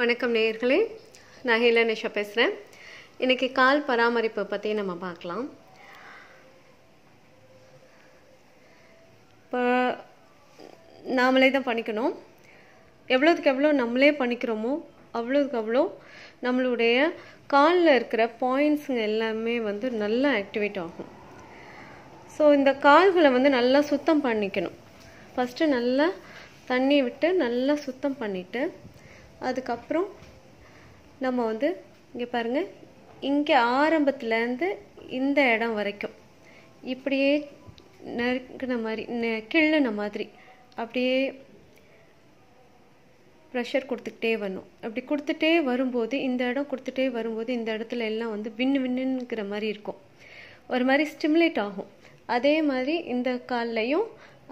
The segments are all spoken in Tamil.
வணக்கம் நேயர்களே நான் ஹேலனிஷா பேசுகிறேன் இன்றைக்கி கால் பராமரிப்பு பற்றி நம்ம பார்க்கலாம் இப்போ நாமளே தான் பண்ணிக்கணும் எவ்வளோதுக்கு எவ்வளோ நம்மளே பண்ணிக்கிறோமோ அவ்வளோதுக்கு அவ்வளோ நம்மளுடைய காலில் இருக்கிற பாயிண்ட்ஸுங்க எல்லாமே வந்து நல்லா ஆக்டிவேட் ஆகும் ஸோ இந்த கால்களை வந்து நல்லா சுத்தம் பண்ணிக்கணும் ஃபஸ்ட்டு நல்லா தண்ணி விட்டு நல்லா சுத்தம் பண்ணிவிட்டு அதுக்கப்புறம் நம்ம வந்து இங்கே பாருங்கள் இங்கே ஆரம்பத்துலேருந்து இந்த இடம் வரைக்கும் இப்படியே நறுக்கின மாதிரி கிள்ளுன மாதிரி அப்படியே ப்ரெஷர் கொடுத்துக்கிட்டே வரணும் அப்படி கொடுத்துட்டே வரும்போது இந்த இடம் கொடுத்துட்டே வரும்போது இந்த இடத்துல எல்லாம் வந்து வின்னு வின்னுங்கிற மாதிரி இருக்கும் ஒரு மாதிரி ஸ்டிமுலேட் ஆகும் அதே மாதிரி இந்த கால்லையும்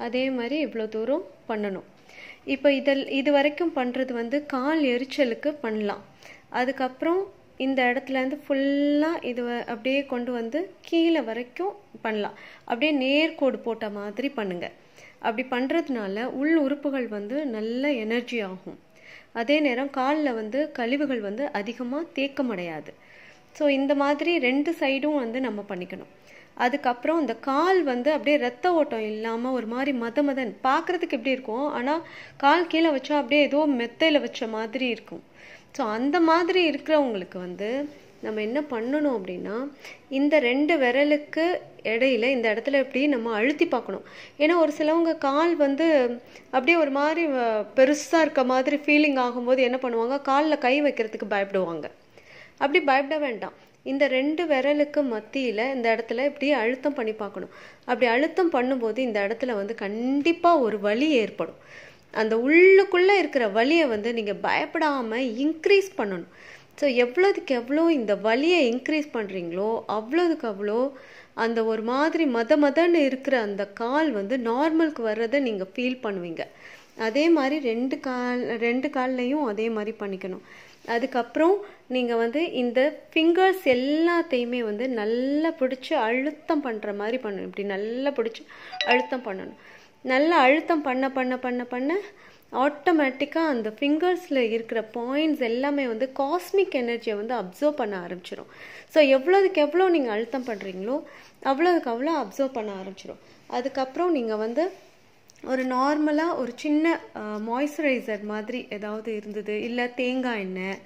அதே மாதிரி இவ்வளோ தூரம் பண்ணணும் இப்போ இதில் இது வரைக்கும் பண்ணுறது வந்து கால் எரிச்சலுக்கு பண்ணலாம் அதுக்கப்புறம் இந்த இடத்துலேருந்து ஃபுல்லாக இது அப்படியே கொண்டு வந்து கீழே வரைக்கும் பண்ணலாம் அப்படியே நேர்கோடு போட்ட மாதிரி பண்ணுங்கள் அப்படி பண்ணுறதுனால உள் உறுப்புகள் வந்து நல்ல எனர்ஜி ஆகும் அதே நேரம் காலில் வந்து கழிவுகள் வந்து அதிகமாக தேக்கமடையாது ஸோ இந்த மாதிரி ரெண்டு சைடும் வந்து நம்ம பண்ணிக்கணும் அதுக்கப்புறம் இந்த கால் வந்து அப்படியே ரத்த ஓட்டம் இல்லாமல் ஒரு மாதிரி மத மதன் பார்க்குறதுக்கு எப்படி இருக்கும் ஆனால் கால் கீழே வச்சா அப்படியே ஏதோ மெத்தையில் வச்ச மாதிரி இருக்கும் ஸோ அந்த மாதிரி இருக்கிறவங்களுக்கு வந்து நம்ம என்ன பண்ணணும் அப்படின்னா இந்த ரெண்டு விரலுக்கு இடையில இந்த இடத்துல எப்படி நம்ம அழுத்தி பார்க்கணும் ஏன்னா ஒரு சிலவங்க கால் வந்து அப்படியே ஒரு மாதிரி பெருசாக இருக்க மாதிரி ஃபீலிங் ஆகும்போது என்ன பண்ணுவாங்க காலில் கை வைக்கிறதுக்கு பயப்படுவாங்க அப்படி பயப்பட வேண்டாம் இந்த ரெண்டு விரலுக்கு மத்தியில் இந்த இடத்துல இப்படி அழுத்தம் பண்ணி பார்க்கணும் அப்படி அழுத்தம் பண்ணும்போது இந்த இடத்துல வந்து கண்டிப்பாக ஒரு வலி ஏற்படும் அந்த உள்ளுக்குள்ளே இருக்கிற வலியை வந்து நீங்கள் பயப்படாமல் இன்க்ரீஸ் பண்ணணும் ஸோ எவ்வளோதுக்கு எவ்வளோ இந்த வலியை இன்க்ரீஸ் பண்ணுறீங்களோ அவ்வளோதுக்கு அவ்வளோ அந்த ஒரு மாதிரி மத மதன்னு இருக்கிற அந்த கால் வந்து நார்மலுக்கு வர்றதை நீங்கள் ஃபீல் பண்ணுவீங்க அதே மாதிரி ரெண்டு கால் ரெண்டு கால்லையும் அதே மாதிரி பண்ணிக்கணும் அதுக்கப்புறம் நீங்கள் வந்து இந்த ஃபிங்கர்ஸ் எல்லாத்தையுமே வந்து நல்லா பிடிச்சி அழுத்தம் பண்ணுற மாதிரி பண்ணணும் இப்படி நல்லா பிடிச்சி அழுத்தம் பண்ணணும் நல்லா அழுத்தம் பண்ண பண்ண பண்ண பண்ண ஆட்டோமேட்டிக்காக அந்த ஃபிங்கர்ஸில் இருக்கிற பாயிண்ட்ஸ் எல்லாமே வந்து காஸ்மிக் எனர்ஜியை வந்து அப்சர்வ் பண்ண ஆரம்பிச்சிடும் ஸோ எவ்வளோதுக்கு எவ்வளோ நீங்கள் அழுத்தம் பண்ணுறீங்களோ அவ்வளோதுக்கு அவ்வளோ அப்சர்வ் பண்ண ஆரம்பிச்சிடும் அதுக்கப்புறம் நீங்கள் வந்து ஒரு நார்மலாக ஒரு சின்ன மாய்ஸ்சரைசர் மாதிரி ஏதாவது இருந்தது இல்லை தேங்காய் எண்ணெய்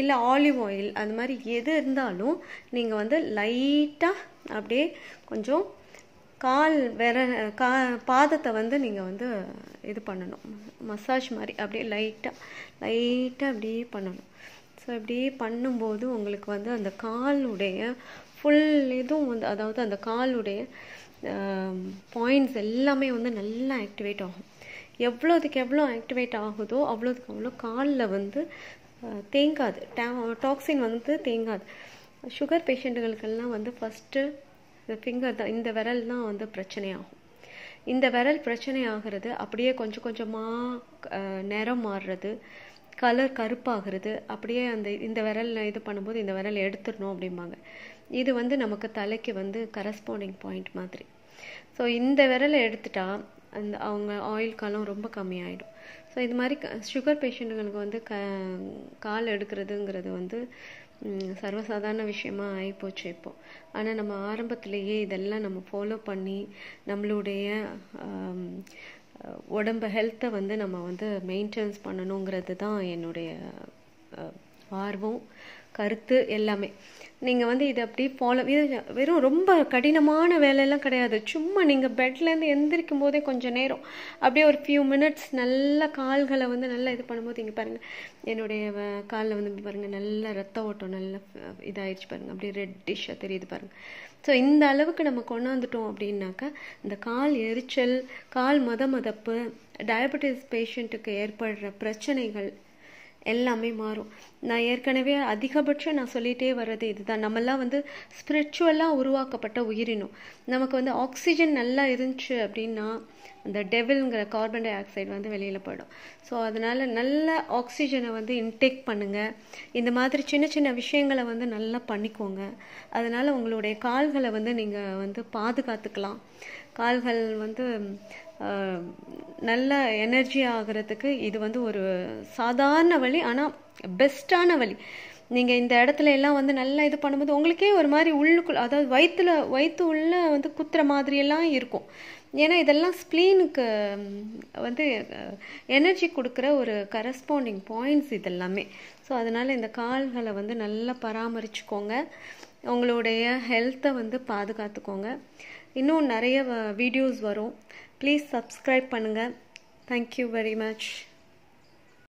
இல்லை ஆலிவ் ஆயில் அது மாதிரி எது இருந்தாலும் நீங்கள் வந்து லைட்டாக அப்படியே கொஞ்சம் கால் வெற கா பாதத்தை வந்து நீங்கள் வந்து இது பண்ணணும் மசாஜ் மாதிரி அப்படியே லைட்டாக லைட்டாக அப்படியே பண்ணணும் ஸோ அப்படியே பண்ணும்போது உங்களுக்கு வந்து அந்த காலுடைய ஃபுல் இதுவும் வந்து அதாவது அந்த காலுடைய பாயிண்ட்ஸ் எல்லாமே வந்து நல்லா ஆக்டிவேட் ஆகும் எவ்வளோதுக்கு எவ்வளோ ஆக்டிவேட் ஆகுதோ அவ்வளோதுக்கு அவ்வளோ காலில் வந்து தேங்காது டாக்ஸின் வந்து தேங்காது சுகர் பேஷண்ட்டுகளுக்கெல்லாம் வந்து ஃபஸ்ட்டு இந்த ஃபிங்கர் தான் இந்த விரல் தான் வந்து பிரச்சனையாகும் இந்த விரல் பிரச்சனை ஆகிறது அப்படியே கொஞ்சம் கொஞ்சமாக நிறம் மாறுறது கலர் கருப்பாகிறது அப்படியே அந்த இந்த விரலில் இது பண்ணும்போது இந்த விரல் எடுத்துடணும் அப்படிம்பாங்க இது வந்து நமக்கு தலைக்கு வந்து கரஸ்பாண்டிங் பாயிண்ட் மாதிரி ஸோ இந்த விரலை எடுத்துட்டா அந்த அவங்க ஆயில் காலம் ரொம்ப கம்மியாயிடும் ஸோ இது மாதிரி சுகர் பேஷண்ட்டுகளுக்கு வந்து க கால் எடுக்கிறதுங்கிறது வந்து சர்வசாதாரண விஷயமா ஆகிப்போச்சு இப்போது ஆனால் நம்ம ஆரம்பத்திலேயே இதெல்லாம் நம்ம ஃபாலோ பண்ணி நம்மளுடைய உடம்பு ஹெல்த்தை வந்து நம்ம வந்து மெயின்டெனன்ஸ் பண்ணணுங்கிறது தான் என்னுடைய ஆர்வம் கருத்து எல்லாமே நீங்கள் வந்து இதை அப்படி ஃபாலோ இது வெறும் ரொம்ப கடினமான வேலையெல்லாம் கிடையாது சும்மா நீங்கள் பெட்லேருந்து எந்திரிக்கும் போதே கொஞ்சம் நேரம் அப்படியே ஒரு ஃபியூ மினிட்ஸ் நல்ல கால்களை வந்து நல்லா இது பண்ணும்போது இங்கே பாருங்கள் என்னுடைய காலில் வந்து பாருங்கள் நல்ல ரத்த ஓட்டம் நல்ல இதாகிடுச்சு பாருங்கள் அப்படியே ரெட் டிஷ்ஷாக தெரியுது பாருங்கள் ஸோ இந்த அளவுக்கு நம்ம கொண்டாந்துட்டோம் அப்படின்னாக்கா இந்த கால் எரிச்சல் கால் மத மதப்பு டயபெட்டிஸ் பேஷண்ட்டுக்கு ஏற்படுற பிரச்சனைகள் எல்லாமே மாறும் நான் ஏற்கனவே அதிகபட்சம் நான் சொல்லிகிட்டே வர்றது இதுதான் நம்மெல்லாம் வந்து ஸ்பிரிச்சுவலாக உருவாக்கப்பட்ட உயிரினம் நமக்கு வந்து ஆக்சிஜன் நல்லா இருந்துச்சு அப்படின்னா அந்த டெவில்ங்கிற கார்பன் டை ஆக்சைடு வந்து வெளியில் போயிடும் ஸோ அதனால் நல்ல ஆக்சிஜனை வந்து இன்டேக் பண்ணுங்கள் இந்த மாதிரி சின்ன சின்ன விஷயங்களை வந்து நல்லா பண்ணிக்கோங்க அதனால் உங்களுடைய கால்களை வந்து நீங்கள் வந்து பாதுகாத்துக்கலாம் கால்கள் வந்து நல்ல எனர்ஜி ஆகிறதுக்கு இது வந்து ஒரு சாதாரண வழி ஆனால் பெஸ்ட்டான வழி நீங்கள் இந்த இடத்துல எல்லாம் வந்து நல்லா இது பண்ணும்போது உங்களுக்கே ஒரு மாதிரி உள்ளுக்குள் அதாவது வயிற்றுல வயிற்று உள்ள வந்து குத்துற மாதிரியெல்லாம் இருக்கும் ஏன்னா இதெல்லாம் ஸ்ப்ளீனுக்கு வந்து எனர்ஜி கொடுக்குற ஒரு கரஸ்பாண்டிங் பாயிண்ட்ஸ் இதெல்லாமே ஸோ அதனால் இந்த கால்களை வந்து நல்லா பராமரிச்சுக்கோங்க உங்களுடைய ஹெல்த்தை வந்து பாதுகாத்துக்கோங்க இன்னும் நிறைய வீடியோஸ் வரும் ப்ளீஸ் சப்ஸ்கிரைப் பண்ணுங்கள் தேங்க்யூ வெரி மச்